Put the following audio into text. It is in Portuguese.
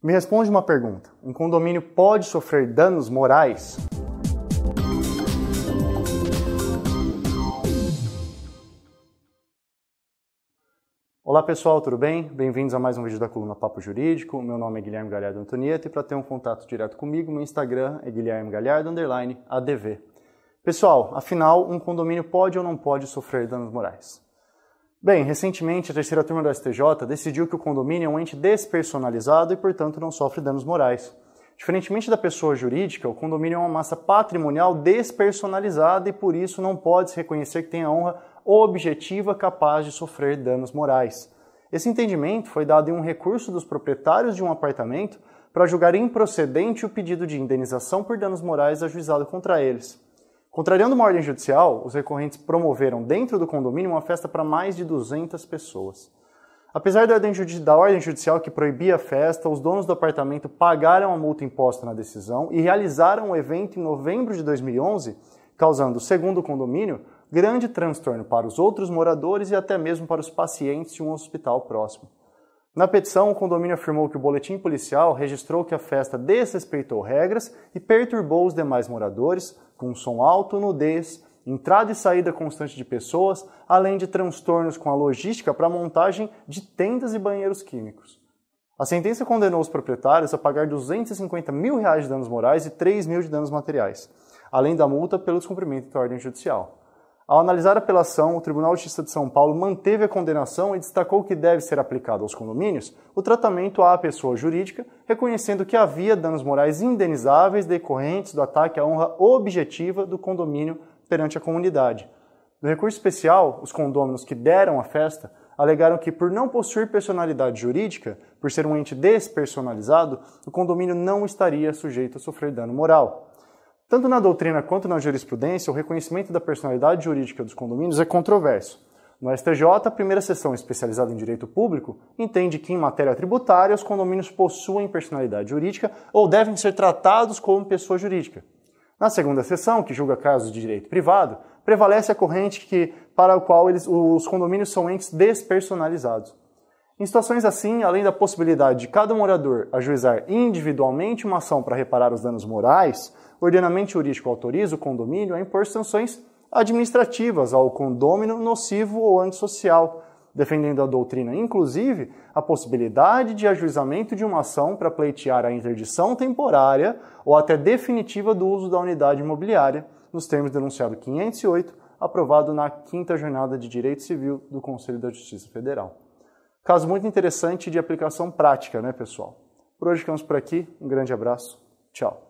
Me responde uma pergunta: um condomínio pode sofrer danos morais? Olá pessoal, tudo bem? Bem-vindos a mais um vídeo da coluna Papo Jurídico. Meu nome é Guilherme Galhardo Antonieta e para ter um contato direto comigo, meu Instagram é Guilherme Galhardo ADV. Pessoal, afinal, um condomínio pode ou não pode sofrer danos morais? Bem, recentemente a terceira turma do STJ decidiu que o condomínio é um ente despersonalizado e, portanto, não sofre danos morais. Diferentemente da pessoa jurídica, o condomínio é uma massa patrimonial despersonalizada e, por isso, não pode se reconhecer que tem a honra objetiva capaz de sofrer danos morais. Esse entendimento foi dado em um recurso dos proprietários de um apartamento para julgar improcedente o pedido de indenização por danos morais ajuizado contra eles. Contrariando uma ordem judicial, os recorrentes promoveram dentro do condomínio uma festa para mais de 200 pessoas. Apesar da ordem, da ordem, judicial que proibia a festa, os donos do apartamento pagaram a multa imposta na decisão e realizaram o evento em novembro de 2011, causando, segundo o condomínio, grande transtorno para os outros moradores e até mesmo para os pacientes de um hospital próximo. Na petição, o condomínio afirmou que o boletim policial registrou que a festa desrespeitou regras e perturbou os demais moradores, com um som alto, nudez, entrada e saída constante de pessoas, além de transtornos com a logística para a montagem de tendas e banheiros químicos. A sentença condenou os proprietários a pagar 250 mil reais de danos morais e 3 mil de danos materiais, além da multa pelo descumprimento da ordem judicial. Ao analisar a apelação, o Tribunal de Justiça de São Paulo manteve a condenação e destacou que deve ser aplicado aos condomínios o tratamento à pessoa jurídica, reconhecendo que havia danos morais indenizáveis decorrentes do ataque à honra objetiva do condomínio perante a comunidade. No recurso especial, os condôminos que deram a festa alegaram que, por não possuir personalidade jurídica, por ser um ente despersonalizado, o condomínio não estaria sujeito a sofrer dano moral. Tanto na doutrina quanto na jurisprudência, o reconhecimento da personalidade jurídica dos condomínios é controverso. No STJ, a primeira seção especializada em direito público entende que, em matéria tributária, os condomínios possuem personalidade jurídica ou devem ser tratados como pessoa jurídica. Na segunda seção, que julga casos de direito privado, prevalece a corrente que, para a qual eles, os condomínios são entes despersonalizados. Em situações assim, além da possibilidade de cada morador ajuizar individualmente uma ação para reparar os danos morais, o ordenamento jurídico autoriza o condomínio a impor sanções administrativas ao condômino nocivo ou antissocial, defendendo a doutrina, inclusive, a possibilidade de ajuizamento de uma ação para pleitear a interdição temporária ou até definitiva do uso da unidade imobiliária, nos termos denunciado 508, aprovado na quinta jornada de Direito Civil do Conselho da Justiça Federal. Caso muito interessante de aplicação prática, né, pessoal? Por hoje ficamos por aqui. Um grande abraço. Tchau.